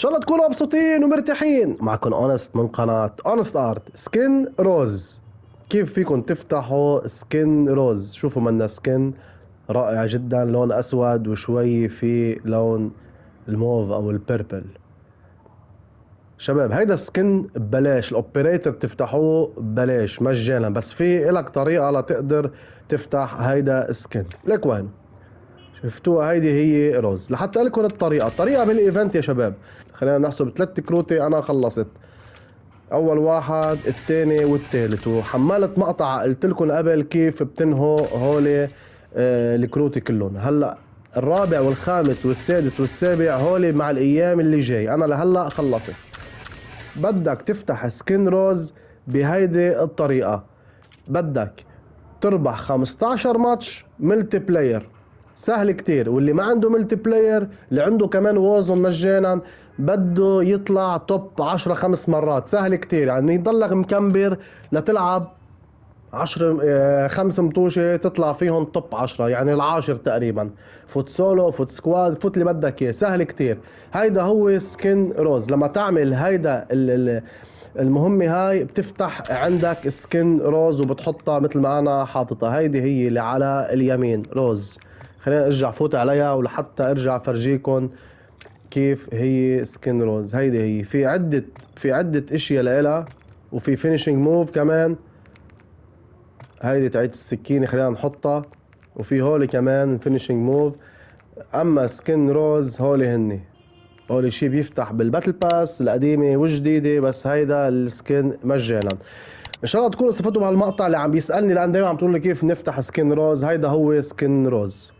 شاء الله تكونوا مبسوطين ومرتاحين معكم اونست من قناه اونست ارت سكن روز كيف فيكم تفتحوا سكن روز شوفوا منا سكن رائع جدا لون اسود وشوي في لون الموف او البيربل شباب هيدا السكن ببلاش الاوبريتر بتفتحوه ببلاش مجانا بس في الك طريقه لتقدر تفتح هيدا السكن لك وين شفتوها هيدي هي روز لحتى لكم الطريقه الطريقه بالايفنت يا شباب خلينا نحسب ثلاث كروتي انا خلصت اول واحد الثاني والثالث وحملت مقطع قلت لكم قبل كيف بتنهو هول آه، الكروتي كلهم هلا الرابع والخامس والسادس والسابع هول مع الايام اللي جاي انا لهلا خلصت بدك تفتح سكين روز بهيدي الطريقه بدك تربح 15 ماتش ملتي بلاير سهل كتير واللي ما عنده ملتي بلاير اللي عنده كمان وازن مجانا بده يطلع توب 10 خمس مرات سهل كتير يعني يضلك مكمبر لتلعب 10 آه، خمس مطوشة تطلع فيهم توب 10 يعني العاشر تقريبا فوت سولو فوت سكواد فوت اللي بدك اياه سهل كتير هيدا هو سكين روز لما تعمل هيدا المهمة هاي بتفتح عندك سكين روز وبتحطها مثل ما انا حاططها هيدي هي اللي على اليمين روز خلينا ارجع فوت عليها ولحتى ارجع فرجيكم كيف هي سكين روز هيدي هي في عدة في عدة اشياء لإلها وفي فينيشنج موف كمان هيدي تاعت السكينة خلينا نحطها وفي هولي كمان فينيشنج موف اما سكين روز هولي هني هولي شي بيفتح بالباتل باس القديمة والجديدة بس هيدا السكين مجانا ان شاء الله تكونوا استفدتوا بهالمقطع اللي عم بيسالني لان دايما عم تقول لي كيف نفتح سكين روز هيدا هو سكين روز